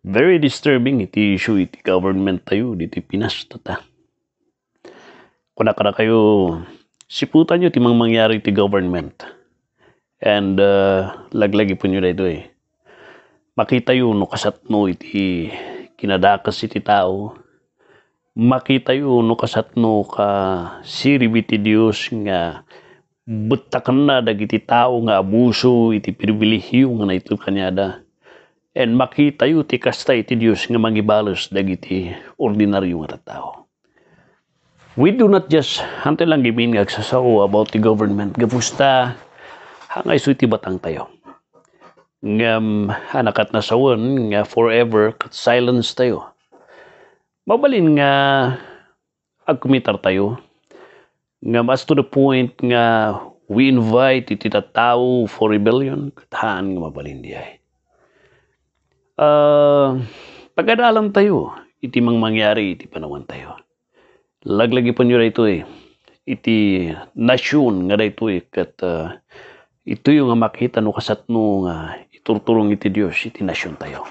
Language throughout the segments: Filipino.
Very disturbing iti issue iti government tayo iti Pinas tata. Kunakana kayo siputan nyo ti mangyari ti government. And uh, laglagi po nyo dito eh. Makita yun no kasatno iti kinadakas iti tao. Makita yun no kasatno ka siribi ti Diyos nga butakan na dagiti tao nga abuso iti pribilehiyo nga na ito kanyada and makita yu ti kastay ti Dios nga mangibalos dagiti ordinaryo nga tao. We do not just hante lang gibin nga agsasao about the government gapusta hangay su ti batang tayo. Nga anakat na sawon nga forever kat silence tayo. Mabalin nga agkumitar tayo nga mas to the point nga we invite iti tao for rebellion kataan nga mabalin diay. Uh, ah, pag tayo, iti mang mangyari, iti panawan tayo. Laglagi pa nyo ito eh. Iti nasyon nga ito eh. Kat uh, ito yung nga makita no kasat no nga uh, iturturong iti Diyos, iti nasyon tayo.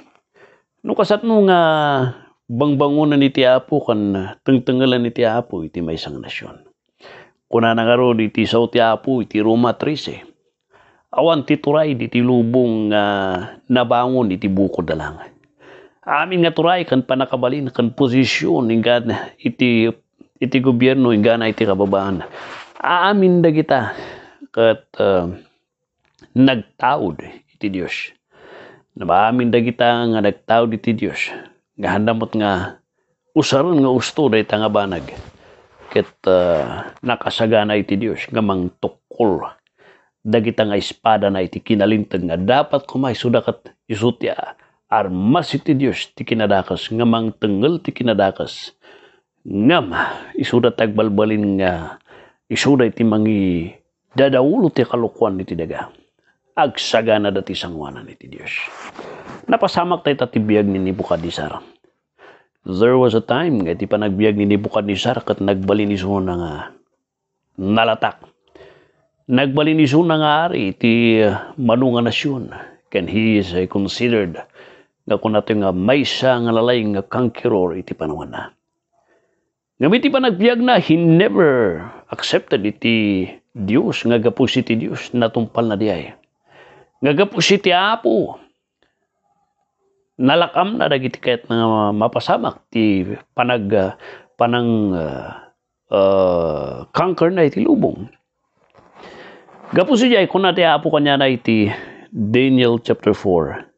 No kasat no nga uh, bangbangunan iti Apo kan tengtengalan iti Apo iti may isang nasyon. Kuna nga iti sao ti Apo iti Roma 13 awan ti turay iti lubong uh, nabangon iti buko dalangan. Amin nga turay kan panakabalin kan posisyon inga iti iti gobyerno inga na iti kababaan. Amin da kita kat uh, nagtaod iti Dios. Nabaamin da kita nga nagtaod iti Dios. Nga handamot nga usaran nga usto da nga banag. Ket uh, ah, nakasagana iti Dios nga mangtukol dagiti nga espada na iti kinalintag nga dapat kumay sudakat isutya armas iti Dios ti kinadakas nga mangtengel ti kinadakas ngam isuda tagbalbalin nga isuda iti mangi dadaulo ti kalukuan iti daga agsagana dati sangwanan iti Dios napasamak tayo tatibiyag ni Nebuchadnezzar there was a time nga iti panagbiag ni Nebuchadnezzar kat nagbalin iso nga nalatak Nagbalinisun na nga ari iti ah, manunga nasyon. Can he is uh, considered nga kung nato nga may siya nga lalay nga conqueror iti panahon na. Ngamit pa nagbiag na, he never accepted iti Dios nga gapos iti Dios natumpal na diay. Nga gapos iti Apo. Nalakam na dagiti kayat nga mapasamak ti panag ah, panang uh, ah, uh, conquer na iti lubong Gapu siya ay kunat ya apo kanya na iti Daniel chapter 4.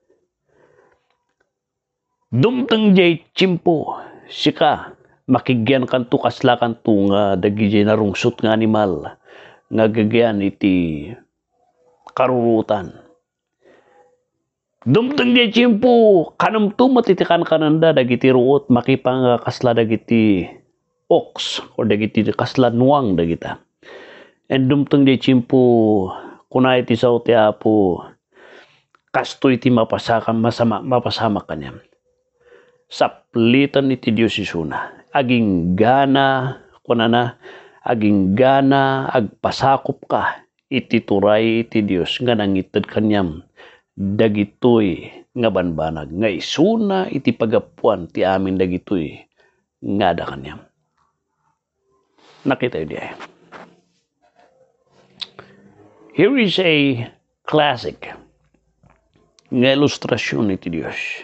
Dumtang jay chimpo sika makigyan kan to kasla kan to nga dagijay narungsot nga animal nga gagyan iti karurutan. Dumtang di chimpo, kanam to matitikan kananda dagiti ruot makipang ah, kasla dagiti ox or dagiti kasla nuang dagita endumteng di chimpu kunay ti sao ti apo kastoy ti mapasakam masama mapasama kanyam saplitan ni ti Dios isuna aging gana kunana aging gana agpasakop ka iti turay iti Dios nga nangited kanyam dagitoy nga banbanag nga isuna iti pagapuan ti amin dagitoy nga da kanyam nakita yu di Here is a classic nga ilustrasyon iti Dios.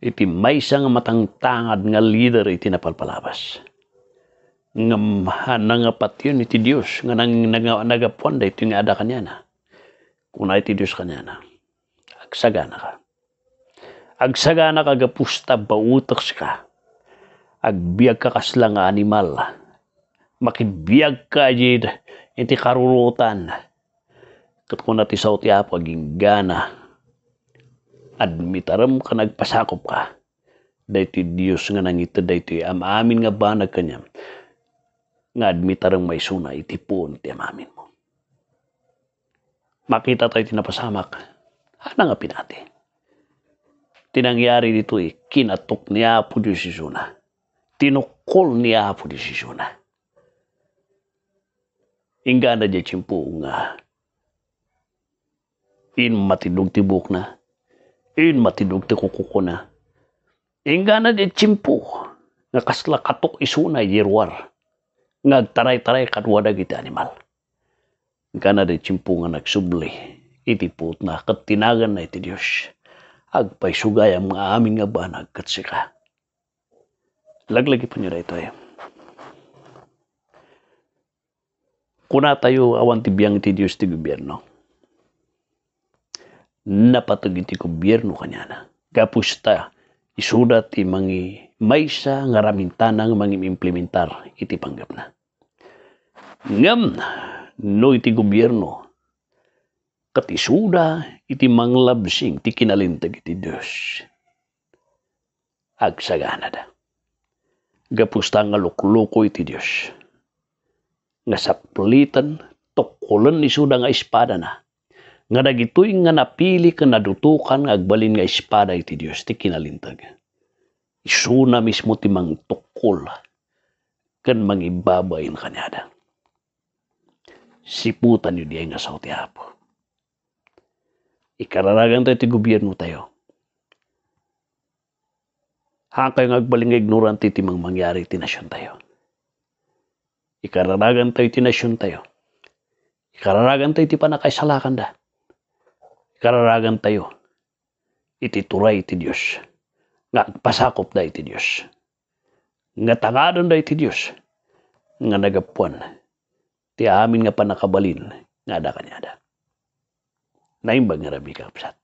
Iti maysa nga matangtangad nga leader iti napalpalabas. Nga nangapat yun iti Dios nga nang, nang, nagapuan da iti nga ada kanya na. Kuna iti Dios kanya na. Agsagana ka. Agsagana ka gapusta bautaks ka. Agbiag ka kasla nga animal. Makibiyag ka iti karurutan na ti sao ti apo ginggana. Admitaram ka nagpasakop ka. Dahiti Dios nga nangita dahiti amamin nga banag kanya Nga admitaram may suna iti puon ti amamin mo. Makita tayo tinapasamak. Hana nga pinati. Tinangyari dito eh, kinatok niya Apo Diyos si Suna. Tinukol ni Apo Diyos Suna. Ingana dyan chimpo nga in matidog ti na, in matidog ti kukuko na. Ingganan it chimpo, nga kasla katok isuna yirwar, nga taray-taray katwadag iti animal. Ingganan e chimpo nga nagsubli, iti put na katinagan na iti Diyos. Agpaisugay ang mga amin nga banag katsika. Laglagi po niyo ito eh. Kuna tayo awan ti biyang ti Diyos ti gobyerno napatugiti gobyerno kanyana. Kapusta isudat ti mangi maysa nga ramintanang mangi implementar iti panggap na. Ngam no iti gobyerno kat isuda iti manglabsing ti kinalintag iti Dios. Agsagana da. Gapusta nga lukluko iti Dios. Nga saplitan ni isuda nga espada na nga dagitoy nga napili ka nadutukan nga agbalin nga espada iti Dios ti kinalintag. Isuna mismo ti mangtukol ken mangibabayin kanyada. Siputan yu diay nga sao ti Apo. Ikararagan tayo ti gobyerno tayo. Hakay nga agbalin nga ignorante ti mangmangyari ti nasyon tayo. Ikararagan tayo ti nasyon tayo. Ikararagan tayo ti panakaisalakan da kararagan tayo. Iti turay iti Diyos. Nga pasakop da iti Diyos. Nga tangadon da iti Diyos. Nga nagapuan. Ti amin nga panakabalin. Nga da kanyada. Naimbag nga rabi kapsat.